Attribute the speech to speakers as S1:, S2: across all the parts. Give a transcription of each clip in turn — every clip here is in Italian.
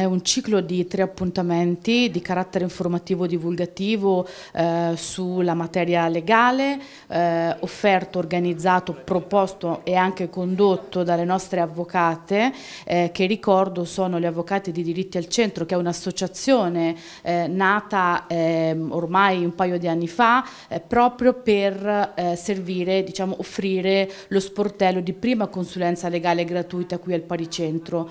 S1: è un ciclo di tre appuntamenti di carattere informativo e divulgativo eh, sulla materia legale, eh, offerto, organizzato, proposto e anche condotto dalle nostre avvocate, eh, che ricordo sono le Avvocate di Diritti al Centro, che è un'associazione eh, nata ehm, ormai un paio di anni fa, eh, proprio per eh, servire, diciamo, offrire lo sportello di prima consulenza legale gratuita qui al Paricentro.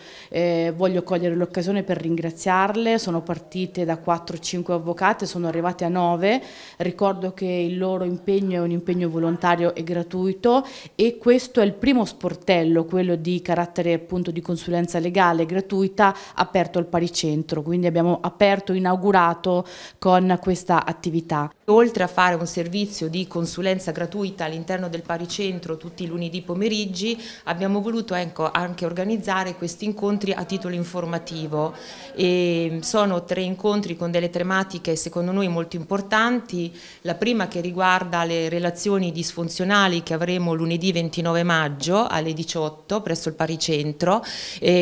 S1: voglio cogliere l'occasione persone per ringraziarle, sono partite da 4-5 avvocate, sono arrivate a 9, ricordo che il loro impegno è un impegno volontario e gratuito e questo è il primo sportello, quello di carattere appunto di consulenza legale gratuita aperto al Paricentro, quindi abbiamo aperto, inaugurato con questa attività.
S2: Oltre a fare un servizio di consulenza gratuita all'interno del Paricentro tutti i lunedì pomeriggi, abbiamo voluto ecco, anche organizzare questi incontri a titolo informativo. E sono tre incontri con delle tematiche secondo noi molto importanti, la prima che riguarda le relazioni disfunzionali che avremo lunedì 29 maggio alle 18 presso il Paricentro,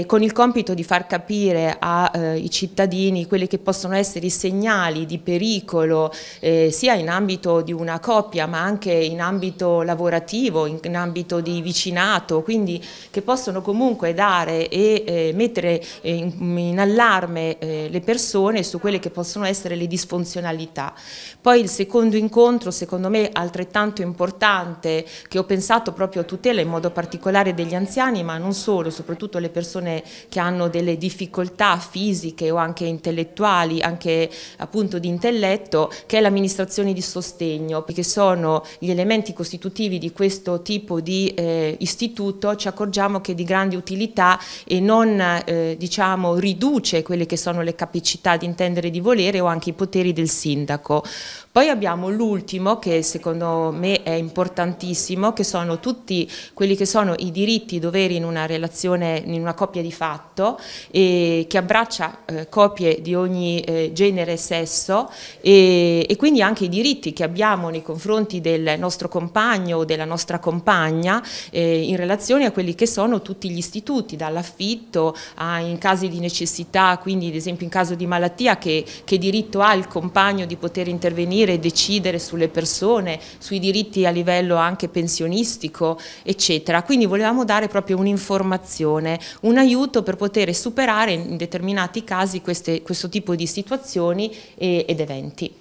S2: con il compito di far capire ai eh, cittadini quelli che possono essere i segnali di pericolo eh, sia in ambito di una coppia ma anche in ambito lavorativo, in, ambito di vicinato, quindi che possono comunque dare e eh, mettere eh, in, in allarme eh, le persone su quelle che possono essere le disfunzionalità. Poi il secondo incontro, secondo me altrettanto importante, che ho pensato proprio a tutela in modo particolare degli anziani, ma non solo, soprattutto le persone che hanno delle difficoltà fisiche o anche intellettuali, anche appunto di intelletto, che è l'amministrazione amministrazioni di sostegno, che sono gli elementi costitutivi di questo tipo di eh, istituto, ci accorgiamo che è di grande utilità e non eh, diciamo, riduce quelle che sono le capacità di intendere di volere o anche i poteri del sindaco. Poi abbiamo l'ultimo che secondo me è importantissimo, che sono tutti quelli che sono i diritti, e i doveri in una relazione, in una coppia di fatto, e che abbraccia eh, coppie di ogni eh, genere e sesso e, e quindi anche anche i diritti che abbiamo nei confronti del nostro compagno o della nostra compagna eh, in relazione a quelli che sono tutti gli istituti, dall'affitto a in casi di necessità, quindi ad esempio in caso di malattia, che, che diritto ha il compagno di poter intervenire e decidere sulle persone, sui diritti a livello anche pensionistico, eccetera. Quindi volevamo dare proprio un'informazione, un aiuto per poter superare in determinati casi queste, questo tipo di situazioni e, ed eventi.